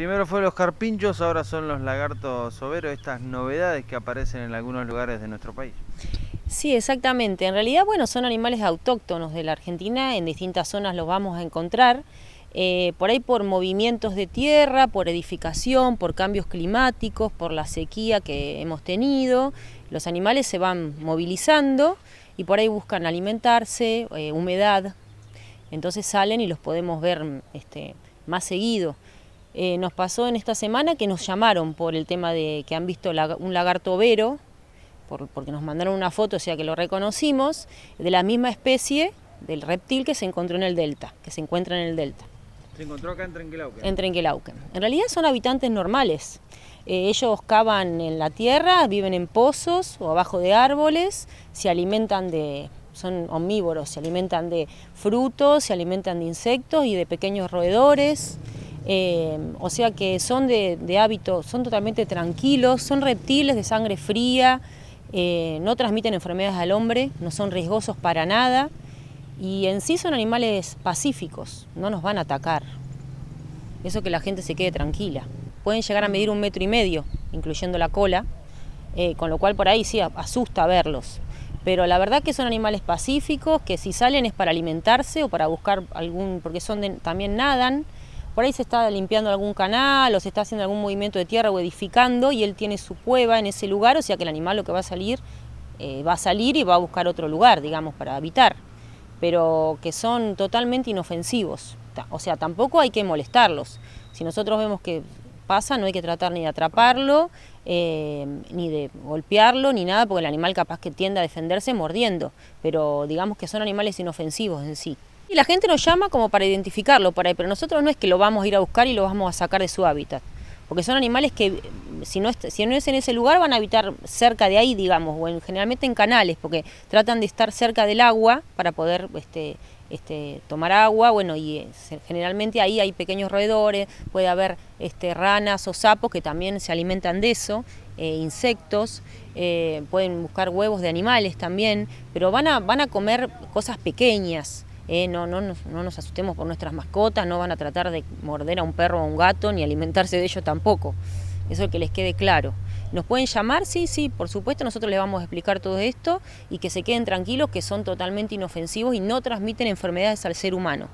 Primero fueron los carpinchos, ahora son los lagartos soberos, estas novedades que aparecen en algunos lugares de nuestro país. Sí, exactamente. En realidad, bueno, son animales autóctonos de la Argentina, en distintas zonas los vamos a encontrar. Eh, por ahí por movimientos de tierra, por edificación, por cambios climáticos, por la sequía que hemos tenido, los animales se van movilizando y por ahí buscan alimentarse, eh, humedad, entonces salen y los podemos ver este, más seguido. Eh, nos pasó en esta semana que nos llamaron por el tema de que han visto un lagarto vero, porque nos mandaron una foto, o sea que lo reconocimos, de la misma especie del reptil que se encontró en el delta, que se encuentra en el delta. Se encontró acá en Trenquelauquen. En En realidad son habitantes normales. Eh, ellos cavan en la tierra, viven en pozos o abajo de árboles, se alimentan de, son omnívoros, se alimentan de frutos, se alimentan de insectos y de pequeños roedores. Eh, o sea que son de, hábito, son totalmente tranquilos, son reptiles de sangre fría, eh, no transmiten enfermedades al hombre, no son riesgosos para nada y en sí son animales pacíficos, no nos van a atacar. Eso que la gente se quede tranquila. Pueden llegar a medir un metro y medio, incluyendo la cola, eh, con lo cual por ahí sí asusta verlos. Pero la verdad que son animales pacíficos, que si salen es para alimentarse o para buscar algún, porque son también nadan, por ahí se está limpiando algún canal o se está haciendo algún movimiento de tierra o edificando y él tiene su cueva en ese lugar, o sea que el animal lo que va a salir eh, va a salir y va a buscar otro lugar, digamos, para habitar, pero que son totalmente inofensivos. O sea, tampoco hay que molestarlos. Si nosotros vemos que pasa, no hay que tratar ni de atraparlo, eh, ni de golpearlo, ni nada, porque el animal capaz que tiende a defenderse mordiendo, pero digamos que son animales inofensivos en sí. Y la gente nos llama como para identificarlo pero nosotros no es que lo vamos a ir a buscar y lo vamos a sacar de su hábitat, porque son animales que si no, si no es en ese lugar van a habitar cerca de ahí, digamos, o generalmente en canales, porque tratan de estar cerca del agua para poder este, este tomar agua, bueno, y eh, generalmente ahí hay pequeños roedores, puede haber este, ranas o sapos que también se alimentan de eso, eh, insectos, eh, pueden buscar huevos de animales también, pero van a, van a comer cosas pequeñas. Eh, no, no, no nos asustemos por nuestras mascotas, no van a tratar de morder a un perro o a un gato, ni alimentarse de ellos tampoco. Eso es que les quede claro. ¿Nos pueden llamar? Sí, sí, por supuesto, nosotros les vamos a explicar todo esto y que se queden tranquilos que son totalmente inofensivos y no transmiten enfermedades al ser humano.